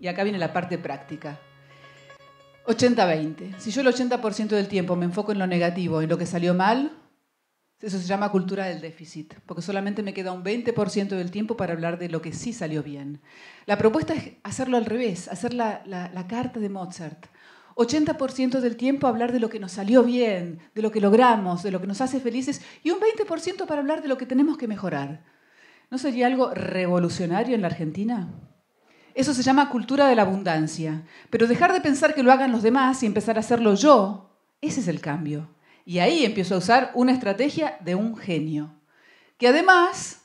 y acá viene la parte práctica. 80-20. Si yo el 80% del tiempo me enfoco en lo negativo, en lo que salió mal, eso se llama cultura del déficit, porque solamente me queda un 20% del tiempo para hablar de lo que sí salió bien. La propuesta es hacerlo al revés, hacer la, carta de Mozart. 80% del tiempo hablar de lo que nos salió bien, de lo que logramos, de lo que nos hace felices, y un 20% para hablar de lo que tenemos que mejorar. ¿No sería algo revolucionario en la Argentina? Eso se llama cultura de la abundancia. Pero dejar de pensar que lo hagan los demás y empezar a hacerlo yo, ese es el cambio. Y ahí empiezo a usar una estrategia de un genio. Que además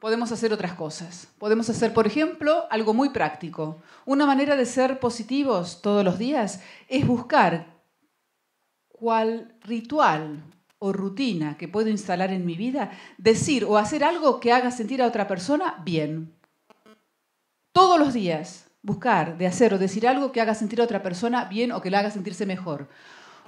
podemos hacer otras cosas. Podemos hacer, por ejemplo, algo muy práctico. Una manera de ser positivos todos los días es buscar cuál ritual o rutina que puedo instalar en mi vida, decir o hacer algo que haga sentir a otra persona bien todos los días buscar de hacer o decir algo que haga sentir a otra persona bien o que la haga sentirse mejor.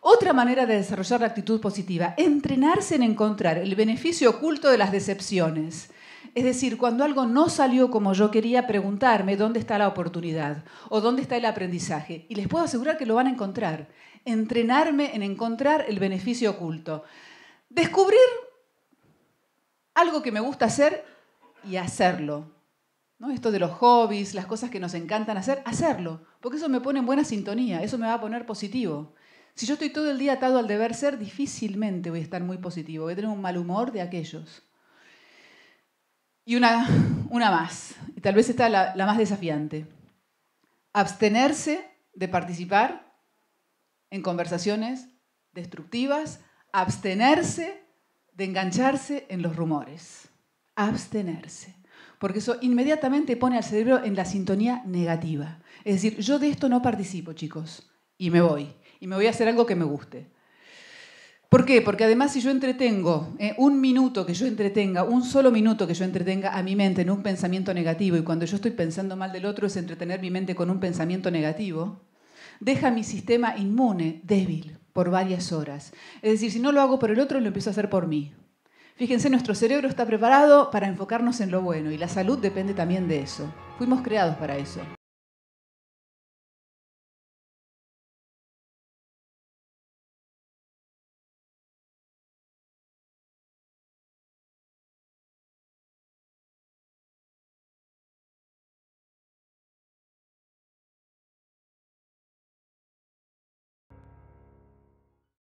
Otra manera de desarrollar la actitud positiva, entrenarse en encontrar el beneficio oculto de las decepciones. Es decir, cuando algo no salió como yo quería, preguntarme dónde está la oportunidad o dónde está el aprendizaje. Y les puedo asegurar que lo van a encontrar. Entrenarme en encontrar el beneficio oculto. Descubrir algo que me gusta hacer y hacerlo esto de los hobbies, las cosas que nos encantan hacer, hacerlo, porque eso me pone en buena sintonía, eso me va a poner positivo. Si yo estoy todo el día atado al deber ser, difícilmente voy a estar muy positivo, voy a tener un mal humor de aquellos. Y una, más, y tal vez esta la, la más desafiante. Abstenerse de participar en conversaciones destructivas, abstenerse de engancharse en los rumores, abstenerse porque eso inmediatamente pone al cerebro en la sintonía negativa. Es decir, yo de esto no participo, chicos, y me voy, y me voy a hacer algo que me guste. ¿Por qué? Porque además si yo entretengo eh, un minuto que yo entretenga, un solo minuto que yo entretenga a mi mente en un pensamiento negativo, y cuando yo estoy pensando mal del otro es entretener mi mente con un pensamiento negativo, deja mi sistema inmune débil por varias horas. Es decir, si no lo hago por el otro, lo empiezo a hacer por mí. Fíjense, nuestro cerebro está preparado para enfocarnos en lo bueno y la salud depende también de eso. Fuimos creados para eso.